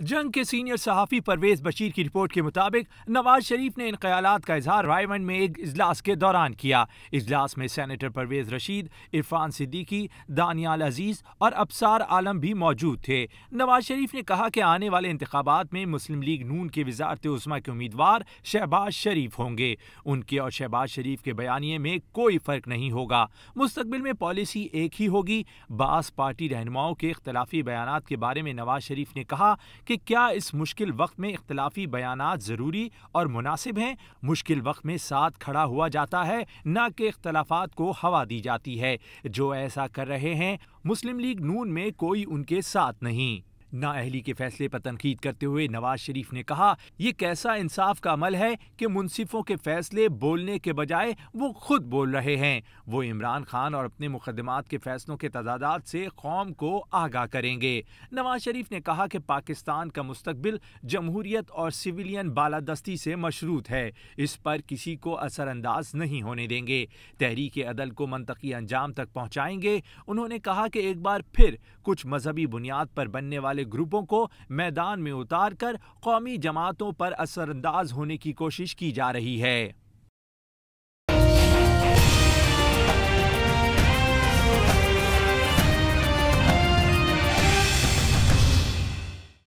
जंग के सीनियर सहाफ़ी परवेज़ बशीर की रिपोर्ट के मुताबिक नवाज शरीफ ने इन ख्याल का इजहार रायमंड में एक अजलास के दौरान किया इजलास में सैनिटर परवेज़ रशीद इरफान सिद्दीकी दानियाल अजीज़ और अबसार आलम भी मौजूद थे नवाज शरीफ ने कहा कि आने वाले इंतबात में मुस्लिम लीग नून के वजारत उस्मा के उम्मीदवार शहबाज शरीफ होंगे उनके और शहबाज शरीफ के बयानी में कोई फ़र्क नहीं होगा मुस्तबिल में पॉलिसी एक ही होगी बास पार्टी रहनुमाओं के अख्तलाफी बयान के बारे में नवाज शरीफ ने कहा कि क्या इस मुश्किल वक्त में इख्तलाफी बयान ज़रूरी और मुनासिब हैं मुश्किल वक्त में साथ खड़ा हुआ जाता है न कि इख्तलाफात को हवा दी जाती है जो ऐसा कर रहे हैं मुस्लिम लीग नून में कोई उनके साथ नहीं नाअहली के फैसले पर तनकीद करते हुए नवाज शरीफ ने कहा ये कैसा इंसाफ का अमल है कि मुनसिफों के फैसले बोलने के बजाय वो खुद बोल रहे हैं वो इमरान खान और अपने मुकदमात के फैसलों के तजादात से कौम को आगाह करेंगे नवाज शरीफ ने कहा कि पाकिस्तान का मुस्तबिल जमहूरियत और सिविलियन बालादस्ती से मशरूत है इस पर किसी को असरअंदाज नहीं होने देंगे तहरीक अदल को मनतकी अंजाम तक पहुँचाएंगे उन्होंने कहा कि एक बार फिर कुछ मजहबी बुनियाद पर बनने वाले वाले ग्रुपों को मैदान में उतार कर कौमी जमातों पर असरअंदाज होने की कोशिश की जा रही है